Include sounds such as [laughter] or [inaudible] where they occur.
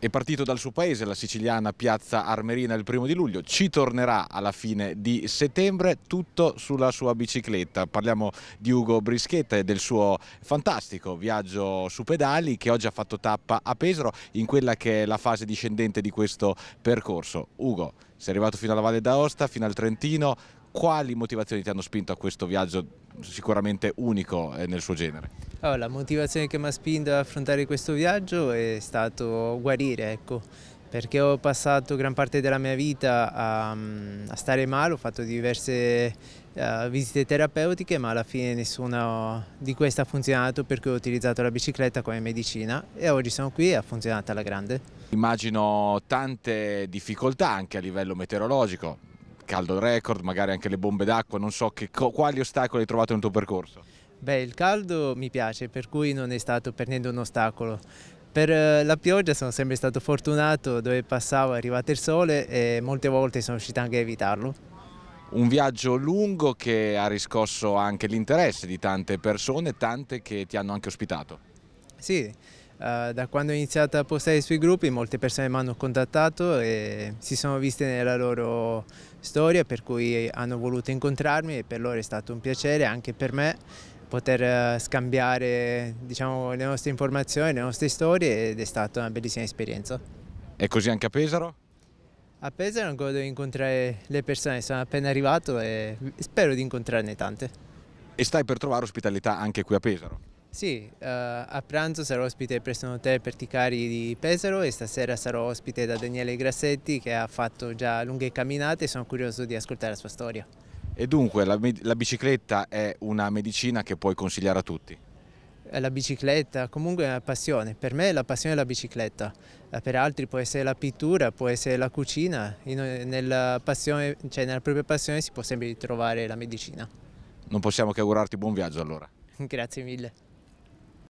È partito dal suo paese, la siciliana Piazza Armerina il primo di luglio, ci tornerà alla fine di settembre, tutto sulla sua bicicletta. Parliamo di Ugo Brischetta e del suo fantastico viaggio su pedali che oggi ha fatto tappa a Pesaro in quella che è la fase discendente di questo percorso. Ugo, sei arrivato fino alla Valle d'Aosta, fino al Trentino, quali motivazioni ti hanno spinto a questo viaggio sicuramente unico eh, nel suo genere? Allora, la motivazione che mi ha spinto ad affrontare questo viaggio è stato guarire, ecco, perché ho passato gran parte della mia vita a, a stare male, ho fatto diverse uh, visite terapeutiche, ma alla fine nessuna di queste ha funzionato perché ho utilizzato la bicicletta come medicina e oggi sono qui e ha funzionato alla grande. Immagino tante difficoltà anche a livello meteorologico, caldo record, magari anche le bombe d'acqua, non so che, quali ostacoli hai trovato nel tuo percorso. Beh, il caldo mi piace, per cui non è stato per niente un ostacolo. Per eh, la pioggia sono sempre stato fortunato, dove passavo è arrivato il sole e molte volte sono riuscito anche a evitarlo. Un viaggio lungo che ha riscosso anche l'interesse di tante persone, tante che ti hanno anche ospitato. Sì, eh, da quando ho iniziato a postare sui gruppi molte persone mi hanno contattato e si sono viste nella loro storia per cui hanno voluto incontrarmi e per loro è stato un piacere anche per me poter eh, scambiare diciamo, le nostre informazioni, le nostre storie ed è stata una bellissima esperienza. E così anche a Pesaro? A Pesaro ancora devo incontrare le persone, sono appena arrivato e spero di incontrarne tante. E stai per trovare ospitalità anche qui a Pesaro? Sì, uh, a pranzo sarò ospite presso un hotel per Ticari di Pesaro e stasera sarò ospite da Daniele Grassetti che ha fatto già lunghe camminate e sono curioso di ascoltare la sua storia. E dunque la, la bicicletta è una medicina che puoi consigliare a tutti? Eh, la bicicletta, comunque è una passione. Per me la passione è la bicicletta, eh, per altri può essere la pittura, può essere la cucina, nella, passione, cioè nella propria passione si può sempre trovare la medicina. Non possiamo che augurarti buon viaggio allora. [laughs] Grazie mille.